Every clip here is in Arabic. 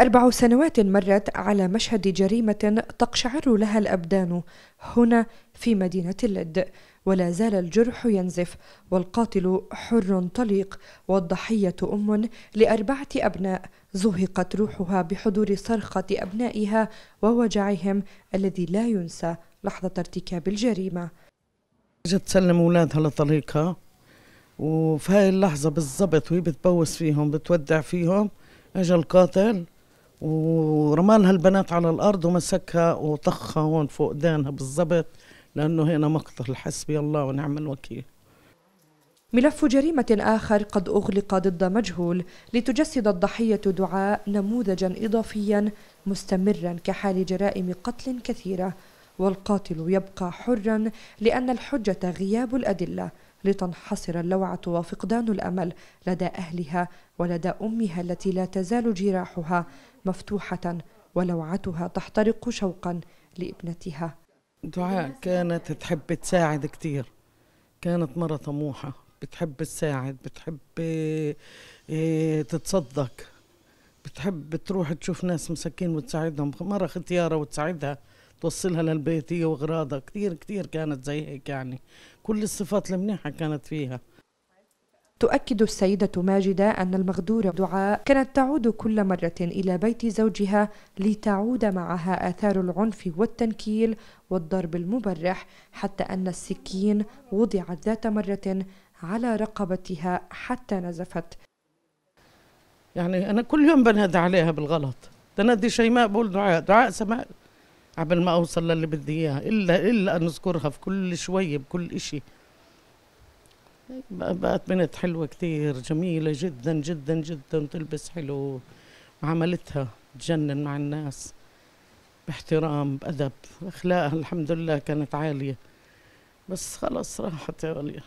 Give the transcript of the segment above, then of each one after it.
أربع سنوات مرت على مشهد جريمة تقشعر لها الأبدان هنا في مدينة اللد ولا زال الجرح ينزف والقاتل حر طليق والضحية أم لأربعة أبناء زهقت روحها بحضور صرخة أبنائها ووجعهم الذي لا ينسى لحظة ارتكاب الجريمة جت تسلم أولادها لطليقها وفي هاي اللحظة بالضبط وهي بتبوس فيهم بتودع فيهم اجى القاتل ورمالها البنات على الارض ومسكها وطخها هون فوق دانها بالضبط لانه هنا مقتل حسبي الله ونعم الوكيل ملف جريمة آخر قد أغلق ضد مجهول لتجسد الضحية دعاء نموذجا إضافيا مستمرا كحال جرائم قتل كثيرة والقاتل يبقى حرا لأن الحجة غياب الأدلة لتنحصر اللوعة وفقدان الأمل لدى أهلها ولدى أمها التي لا تزال جراحها مفتوحة ولوعتها تحترق شوقا لابنتها دعاء كانت تحب تساعد كثير كانت مرة طموحة بتحب تساعد بتحب إيه، تتصدق بتحب تروح تشوف ناس مساكين وتساعدهم مرة ختيارة وتساعدها توصلها للبيت هي واغراضها كثير كثير كانت زي هيك يعني كل الصفات المنيحه كانت فيها تؤكد السيدة ماجدة أن المغدورة دعاء كانت تعود كل مرة إلى بيت زوجها لتعود معها آثار العنف والتنكيل والضرب المبرح حتى أن السكين وضعت ذات مرة على رقبتها حتى نزفت يعني أنا كل يوم بنادى عليها بالغلط تنادي شيماء بقول دعاء دعاء سماء قبل ما اوصل للي بدي اياه الا الا ان اذكرها في كل شويه بكل إشي بقت بنت حلوه كثير جميله جدا جدا جدا تلبس حلو وعملتها تجنن مع الناس باحترام بادب اخلاقها الحمد لله كانت عاليه بس خلص راحت يا غاليه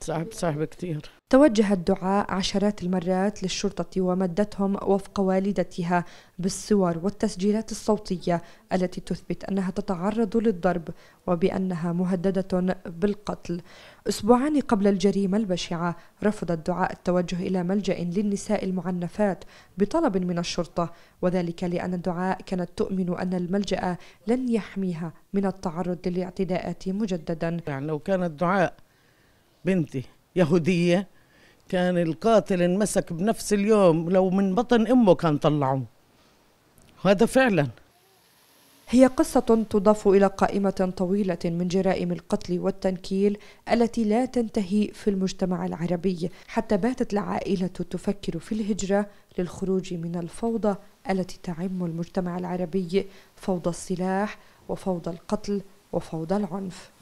صعب صعب كثير توجه الدعاء عشرات المرات للشرطة ومدتهم وفق والدتها بالصور والتسجيلات الصوتية التي تثبت أنها تتعرض للضرب وبأنها مهددة بالقتل أسبوعان قبل الجريمة البشعة رفض الدعاء التوجه إلى ملجأ للنساء المعنفات بطلب من الشرطة وذلك لأن الدعاء كانت تؤمن أن الملجأ لن يحميها من التعرض للاعتداءات مجددا يعني لو كان الدعاء بنتي يهودية كان القاتل انمسك بنفس اليوم لو من بطن أمه كان طلعوه هذا فعلا هي قصة تضاف إلى قائمة طويلة من جرائم القتل والتنكيل التي لا تنتهي في المجتمع العربي، حتى باتت العائلة تفكر في الهجرة للخروج من الفوضى التي تعم المجتمع العربي، فوضى السلاح وفوضى القتل وفوضى العنف.